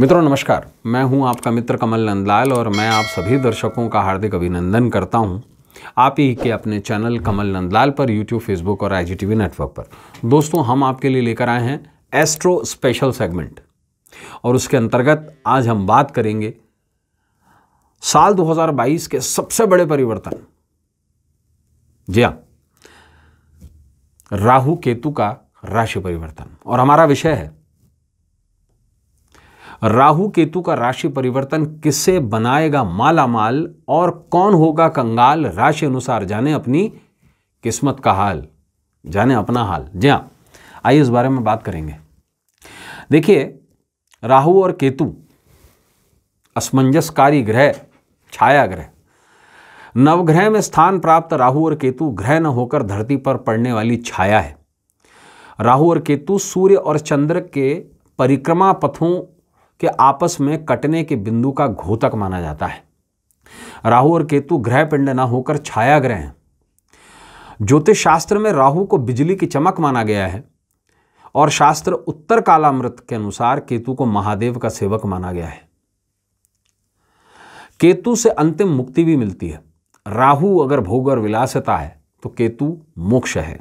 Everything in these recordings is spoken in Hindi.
मित्रों नमस्कार मैं हूं आपका मित्र कमल नंदलाल और मैं आप सभी दर्शकों का हार्दिक अभिनंदन करता हूं आप ही के अपने चैनल कमल नंदलाल पर यूट्यूब फेसबुक और IGTV नेटवर्क पर दोस्तों हम आपके लिए लेकर आए हैं एस्ट्रो स्पेशल सेगमेंट और उसके अंतर्गत आज हम बात करेंगे साल 2022 के सबसे बड़े परिवर्तन जी हाँ राहु केतु का राशि परिवर्तन और हमारा विषय है राहु केतु का राशि परिवर्तन किससे बनाएगा माला माल और कौन होगा कंगाल राशि अनुसार जाने अपनी किस्मत का हाल जाने अपना हाल जी हाँ आइए इस बारे में बात करेंगे देखिए राहु और केतु असमंजसकारी ग्रह छाया ग्रह नवग्रह में स्थान प्राप्त राहु और केतु ग्रह न होकर धरती पर पड़ने वाली छाया है राहु और केतु सूर्य और चंद्र के परिक्रमा पथों के आपस में कटने के बिंदु का घोतक माना जाता है राहु और केतु ग्रह पिंड ना होकर छाया ग्रह हैं ज्योतिष शास्त्र में राहु को बिजली की चमक माना गया है और शास्त्र उत्तर कालामृत के अनुसार केतु को महादेव का सेवक माना गया है केतु से अंतिम मुक्ति भी मिलती है राहु अगर भोग और विलासता है तो केतु मोक्ष है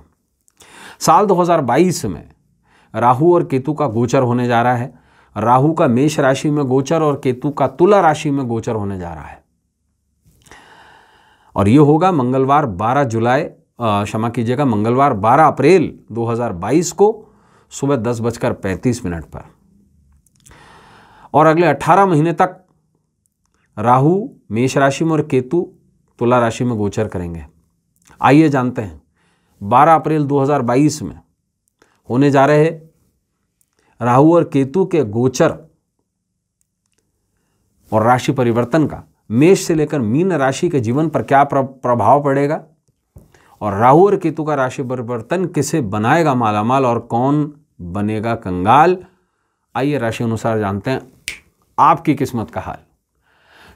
साल 2022 में राहु और केतु का गोचर होने जा रहा है राहु का मेष राशि में गोचर और केतु का तुला राशि में गोचर होने जा रहा है और यह होगा मंगलवार 12 जुलाई क्षमा कीजिएगा मंगलवार 12 अप्रैल 2022 को सुबह दस बजकर पैंतीस मिनट पर और अगले 18 महीने तक राहु मेष राशि में और केतु तुला राशि में गोचर करेंगे आइए जानते हैं 12 अप्रैल 2022 में होने जा रहे हैं राहु और केतु के गोचर और राशि परिवर्तन का मेष से लेकर मीन राशि के जीवन पर क्या प्रभाव पड़ेगा और राहु और केतु का राशि परिवर्तन किसे बनाएगा मालामाल और कौन बनेगा कंगाल आइए राशि अनुसार जानते हैं आपकी किस्मत का हाल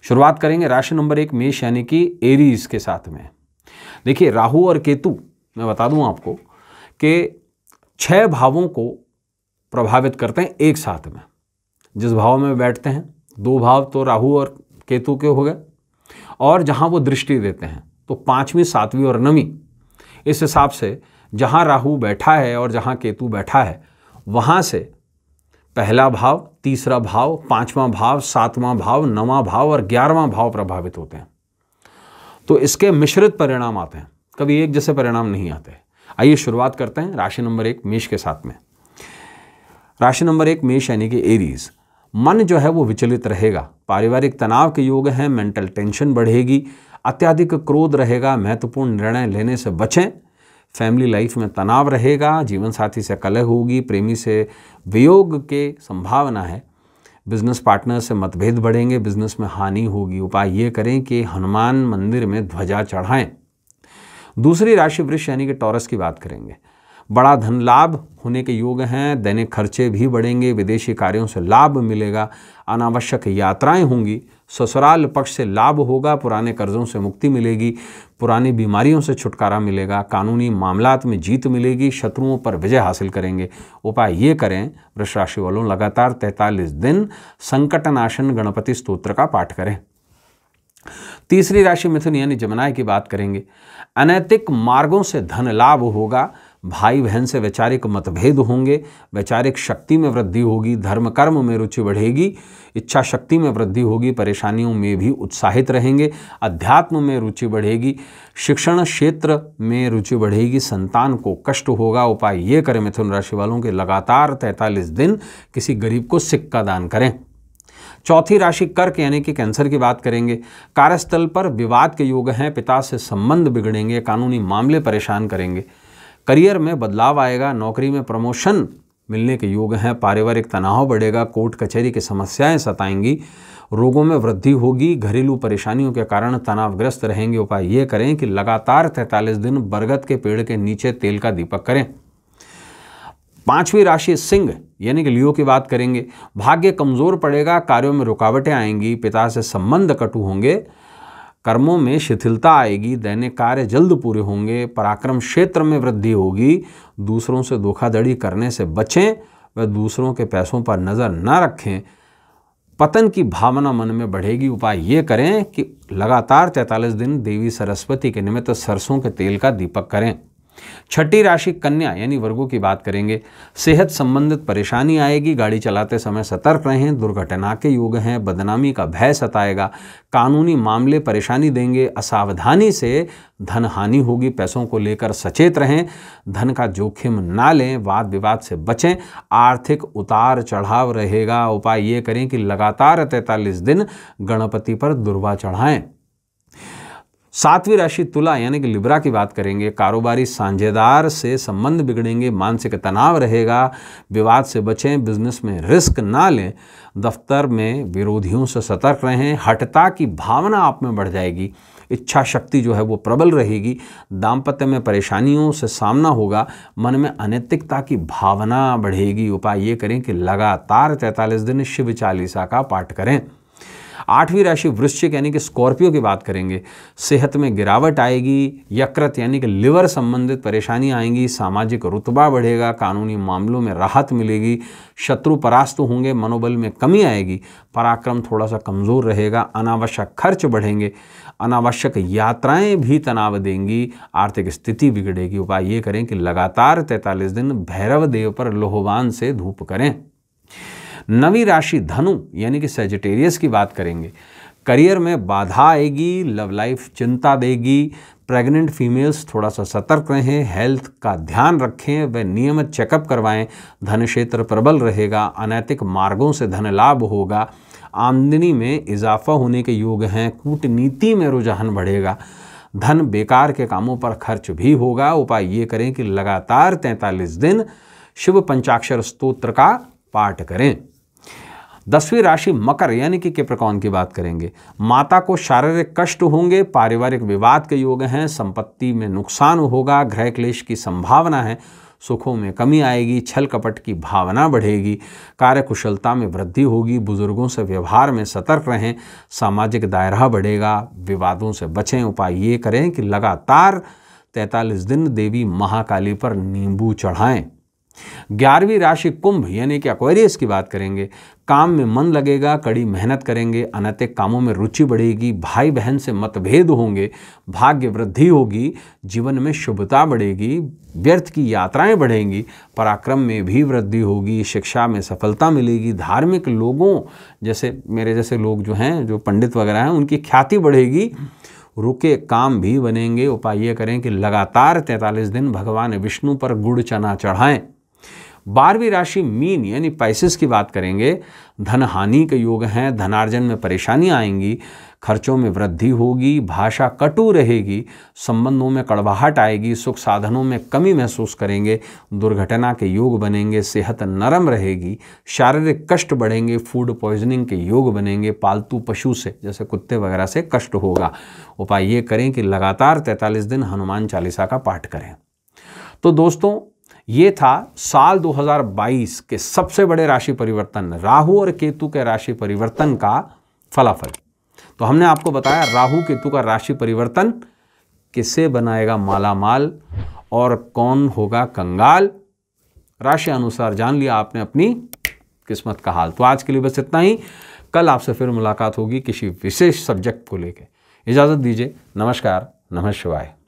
शुरुआत करेंगे राशि नंबर एक मेष यानी कि एरीज के साथ में देखिए राहु और केतु मैं बता दूं आपको कि छह भावों को प्रभावित करते हैं एक साथ में जिस भाव में बैठते हैं दो भाव तो राहु और केतु के हो गए और जहाँ वो दृष्टि देते हैं तो पांचवीं सातवीं और नवीं इस हिसाब से जहाँ राहु बैठा है और जहां केतु बैठा है वहां से पहला भाव तीसरा भाव पांचवा भाव सातवा भाव नवा भाव और ग्यारहवा भाव प्रभावित होते हैं तो इसके मिश्रित परिणाम आते हैं कभी एक जैसे परिणाम नहीं आते आइए शुरुआत करते हैं राशि नंबर एक मेष के साथ में राशि नंबर एक मेष यानी कि एरीज मन जो है वो विचलित रहेगा पारिवारिक तनाव के योग हैं मेंटल टेंशन बढ़ेगी अत्यधिक क्रोध रहेगा महत्वपूर्ण निर्णय लेने से बचें फैमिली लाइफ में तनाव रहेगा जीवन साथी से कलह होगी प्रेमी से वियोग के संभावना है बिजनेस पार्टनर से मतभेद बढ़ेंगे बिजनेस में हानि होगी उपाय ये करें कि हनुमान मंदिर में ध्वजा चढ़ाएं दूसरी राशि वृक्ष यानी कि टॉरस की बात करेंगे बड़ा धन लाभ होने के योग हैं दैनिक खर्चे भी बढ़ेंगे विदेशी कार्यों से लाभ मिलेगा अनावश्यक यात्राएं होंगी ससुराल पक्ष से लाभ होगा पुराने कर्जों से मुक्ति मिलेगी पुरानी बीमारियों से छुटकारा मिलेगा कानूनी मामलात में जीत मिलेगी शत्रुओं पर विजय हासिल करेंगे उपाय ये करें वृक्ष राशि वालों लगातार तैंतालीस दिन संकटनाशन गणपति स्त्रोत्र का पाठ करें तीसरी राशि मिथुन यानी जमुनाय की बात करेंगे अनैतिक मार्गों से धन लाभ होगा भाई बहन से वैचारिक मतभेद होंगे वैचारिक शक्ति में वृद्धि होगी धर्म कर्म में रुचि बढ़ेगी इच्छा शक्ति में वृद्धि होगी परेशानियों में भी उत्साहित रहेंगे अध्यात्म में रुचि बढ़ेगी शिक्षण क्षेत्र में रुचि बढ़ेगी संतान को कष्ट होगा उपाय ये करें मिथुन राशि वालों के लगातार तैंतालीस दिन किसी गरीब को सिक्का दान करें चौथी राशि कर्क यानी कि कैंसर की बात करेंगे कार्यस्थल पर विवाद के योग हैं पिता से संबंध बिगड़ेंगे कानूनी मामले परेशान करेंगे करियर में बदलाव आएगा नौकरी में प्रमोशन मिलने के योग हैं पारिवारिक तनाव बढ़ेगा कोर्ट कचहरी की समस्याएं सताएंगी रोगों में वृद्धि होगी घरेलू परेशानियों के कारण तनावग्रस्त रहेंगे उपाय ये करें कि लगातार तैंतालीस दिन बरगद के पेड़ के नीचे तेल का दीपक करें पांचवी राशि सिंह यानी कि लियो की बात करेंगे भाग्य कमज़ोर पड़ेगा कार्यों में रुकावटें आएंगी पिता से संबंध कटु होंगे कर्मों में शिथिलता आएगी दैनिक कार्य जल्द पूरे होंगे पराक्रम क्षेत्र में वृद्धि होगी दूसरों से धोखाधड़ी करने से बचें व दूसरों के पैसों पर नज़र न रखें पतन की भावना मन में बढ़ेगी उपाय ये करें कि लगातार 43 दिन देवी सरस्वती के निमित्त सरसों के तेल का दीपक करें छठी राशि कन्या यानी वर्गों की बात करेंगे सेहत संबंधित परेशानी आएगी गाड़ी चलाते समय सतर्क रहें दुर्घटना के योग हैं बदनामी का भय सताएगा कानूनी मामले परेशानी देंगे असावधानी से धन हानि होगी पैसों को लेकर सचेत रहें धन का जोखिम ना लें वाद विवाद से बचें आर्थिक उतार चढ़ाव रहेगा उपाय ये करें कि लगातार तैंतालीस दिन गणपति पर दुर्वा चढ़ाएं सातवीं राशि तुला यानी कि लिब्रा की बात करेंगे कारोबारी साझेदार से संबंध बिगड़ेंगे मानसिक तनाव रहेगा विवाद से बचें बिजनेस में रिस्क ना लें दफ्तर में विरोधियों से सतर्क रहें हटता की भावना आप में बढ़ जाएगी इच्छा शक्ति जो है वो प्रबल रहेगी दाम्पत्य में परेशानियों से सामना होगा मन में अनैतिकता की भावना बढ़ेगी उपाय ये करें कि लगातार तैंतालीस दिन शिव चालीसा का पाठ करें आठवीं राशि वृश्चिक यानी कि स्कॉर्पियो की बात करेंगे सेहत में गिरावट आएगी यकृत यानी कि लिवर संबंधित परेशानी आएंगी सामाजिक रुतबा बढ़ेगा कानूनी मामलों में राहत मिलेगी शत्रु परास्त होंगे मनोबल में कमी आएगी पराक्रम थोड़ा सा कमज़ोर रहेगा अनावश्यक खर्च बढ़ेंगे अनावश्यक यात्राएं भी तनाव देंगी आर्थिक स्थिति बिगड़ेगी उपाय ये करें कि लगातार तैंतालीस दिन भैरव देव पर लोहवान से धूप करें नवी राशि धनु यानी कि सेजिटेरियस की बात करेंगे करियर में बाधा आएगी लव लाइफ चिंता देगी प्रेग्नेंट फीमेल्स थोड़ा सा सतर्क रहें हेल्थ का ध्यान रखें वे नियमित चेकअप करवाएं धन क्षेत्र प्रबल रहेगा अनैतिक मार्गों से धन लाभ होगा आमदनी में इजाफा होने के योग हैं कूटनीति में रुझान बढ़ेगा धन बेकार के कामों पर खर्च भी होगा उपाय ये करें कि लगातार तैंतालीस दिन शिव पंचाक्षर स्त्रोत्र का पाठ करें दसवीं राशि मकर यानी कि केप्रकॉन की बात करेंगे माता को शारीरिक कष्ट होंगे पारिवारिक विवाद के योग हैं संपत्ति में नुकसान होगा ग्रह क्लेश की संभावना है सुखों में कमी आएगी छल कपट की भावना बढ़ेगी कार्यकुशलता में वृद्धि होगी बुजुर्गों से व्यवहार में सतर्क रहें सामाजिक दायरा बढ़ेगा विवादों से बचें उपाय ये करें कि लगातार तैंतालीस दिन देवी महाकाली पर नींबू चढ़ाएं ग्यारहवीं राशि कुंभ यानी कि अक्वेरियस की बात करेंगे काम में मन लगेगा कड़ी मेहनत करेंगे अनैतिक कामों में रुचि बढ़ेगी भाई बहन से मतभेद होंगे भाग्य वृद्धि होगी जीवन में शुभता बढ़ेगी व्यर्थ की यात्राएं बढ़ेंगी पराक्रम में भी वृद्धि होगी शिक्षा में सफलता मिलेगी धार्मिक लोगों जैसे मेरे जैसे लोग जो हैं जो पंडित वगैरह हैं उनकी ख्याति बढ़ेगी रुके काम भी बनेंगे उपाय ये करें कि लगातार तैंतालीस दिन भगवान विष्णु पर गुड़ चना चढ़ाएं बारहवीं राशि मीन यानी पैसेस की बात करेंगे धन हानि के योग हैं धनार्जन में परेशानियाँ आएंगी खर्चों में वृद्धि होगी भाषा कटु रहेगी संबंधों में कड़वाहट आएगी सुख साधनों में कमी महसूस करेंगे दुर्घटना के योग बनेंगे सेहत नरम रहेगी शारीरिक कष्ट बढ़ेंगे फूड पॉइजनिंग के योग बनेंगे पालतू पशु से जैसे कुत्ते वगैरह से कष्ट होगा उपाय ये करें कि लगातार तैंतालीस दिन हनुमान चालीसा का पाठ करें तो दोस्तों ये था साल 2022 के सबसे बड़े राशि परिवर्तन राहु और केतु के राशि परिवर्तन का फलाफल तो हमने आपको बताया राहु केतु का राशि परिवर्तन किसे बनाएगा मालामाल और कौन होगा कंगाल राशि अनुसार जान लिया आपने अपनी किस्मत का हाल तो आज के लिए बस इतना ही कल आपसे फिर मुलाकात होगी किसी विशेष सब्जेक्ट को लेकर इजाज़त दीजिए नमस्कार नमः शिवाय